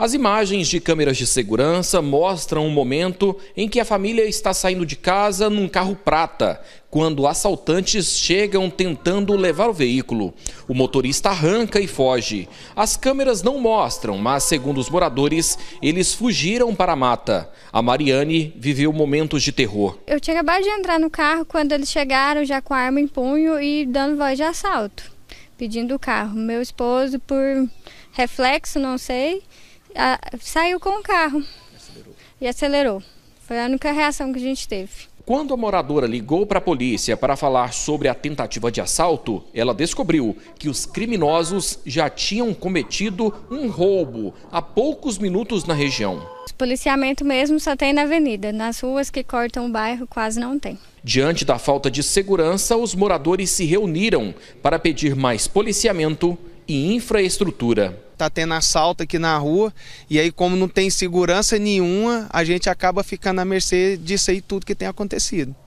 As imagens de câmeras de segurança mostram um momento em que a família está saindo de casa num carro prata, quando assaltantes chegam tentando levar o veículo. O motorista arranca e foge. As câmeras não mostram, mas segundo os moradores, eles fugiram para a mata. A Mariane viveu momentos de terror. Eu tinha acabado de entrar no carro quando eles chegaram já com a arma em punho e dando voz de assalto, pedindo o carro. Meu esposo, por reflexo, não sei, a, saiu com o carro e acelerou. Foi a única reação que a gente teve. Quando a moradora ligou para a polícia para falar sobre a tentativa de assalto, ela descobriu que os criminosos já tinham cometido um roubo há poucos minutos na região. O policiamento mesmo só tem na avenida, nas ruas que cortam o bairro quase não tem. Diante da falta de segurança, os moradores se reuniram para pedir mais policiamento e infraestrutura. Tá tendo assalto aqui na rua e aí como não tem segurança nenhuma, a gente acaba ficando à mercê disso aí tudo que tem acontecido.